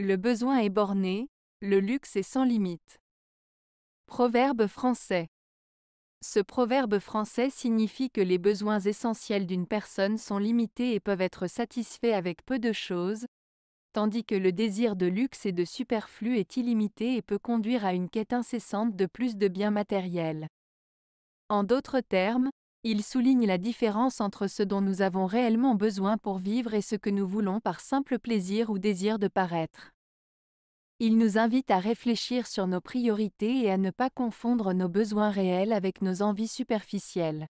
Le besoin est borné, le luxe est sans limite. Proverbe français. Ce proverbe français signifie que les besoins essentiels d'une personne sont limités et peuvent être satisfaits avec peu de choses, tandis que le désir de luxe et de superflu est illimité et peut conduire à une quête incessante de plus de biens matériels. En d'autres termes, il souligne la différence entre ce dont nous avons réellement besoin pour vivre et ce que nous voulons par simple plaisir ou désir de paraître. Il nous invite à réfléchir sur nos priorités et à ne pas confondre nos besoins réels avec nos envies superficielles.